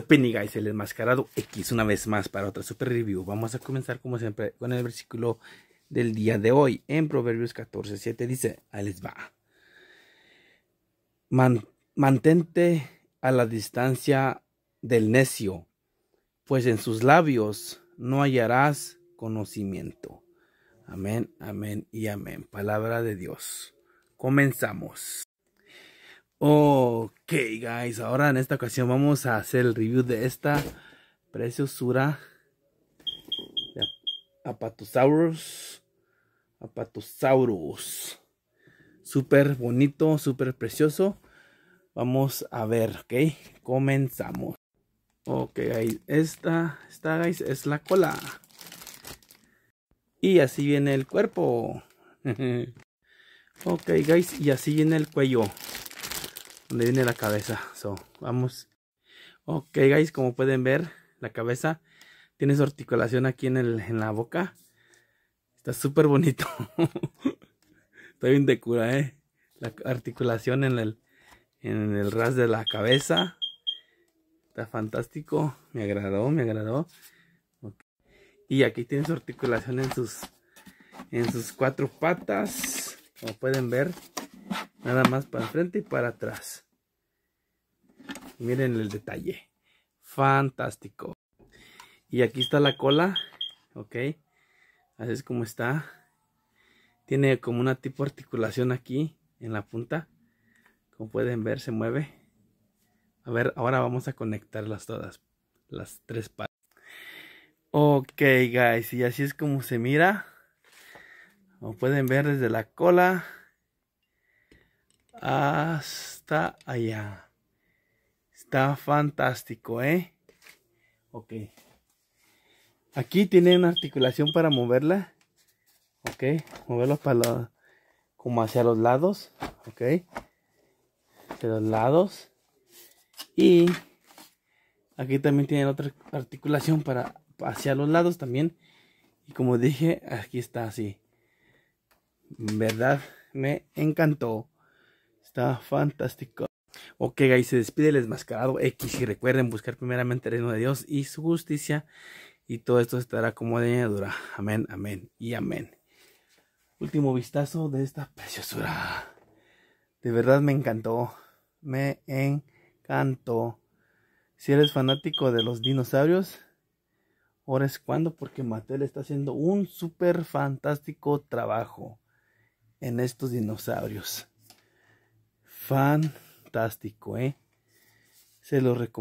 Penny guys, el enmascarado X, una vez más para otra super review. Vamos a comenzar, como siempre, con el versículo del día de hoy. En Proverbios 14, 7 dice: Ahí les va. mantente a la distancia del necio, pues en sus labios no hallarás conocimiento. Amén, amén y amén. Palabra de Dios. Comenzamos. Ok, guys, ahora en esta ocasión vamos a hacer el review de esta preciosura de Apatosaurus. Apatosaurus. Súper bonito, súper precioso. Vamos a ver, ok. Comenzamos. Ok, guys, esta, esta, guys, es la cola. Y así viene el cuerpo. ok, guys, y así viene el cuello donde viene la cabeza. vamos. Ok, guys, como pueden ver, la cabeza tiene su articulación aquí en, el, en la boca. Está súper bonito. Está bien de cura, ¿eh? La articulación en el, en el ras de la cabeza. Está fantástico. Me agradó, me agradó. Y aquí tiene su articulación en sus, en sus cuatro patas. Como pueden ver, nada más para el frente y para atrás. Miren el detalle. Fantástico. Y aquí está la cola. Ok. Así es como está. Tiene como una tipo articulación aquí en la punta. Como pueden ver, se mueve. A ver, ahora vamos a conectarlas todas. Las tres partes. Ok, guys. Y así es como se mira. Como pueden ver desde la cola hasta allá. Está fantástico, ¿eh? Ok. Aquí tiene una articulación para moverla. Ok. Moverla para como hacia los lados. Ok. De los lados. Y aquí también tiene otra articulación para hacia los lados también. Y como dije, aquí está así. En verdad, me encantó. Está fantástico. Ok, guys, se despide el desmascarado X y recuerden buscar primeramente el reino de Dios y su justicia y todo esto estará como de Amén, amén y amén. Último vistazo de esta preciosura. De verdad me encantó. Me encantó. Si eres fanático de los dinosaurios, ahora es cuando porque Mattel está haciendo un súper fantástico trabajo en estos dinosaurios. Fan fantástico, ¿eh? Se lo recomiendo.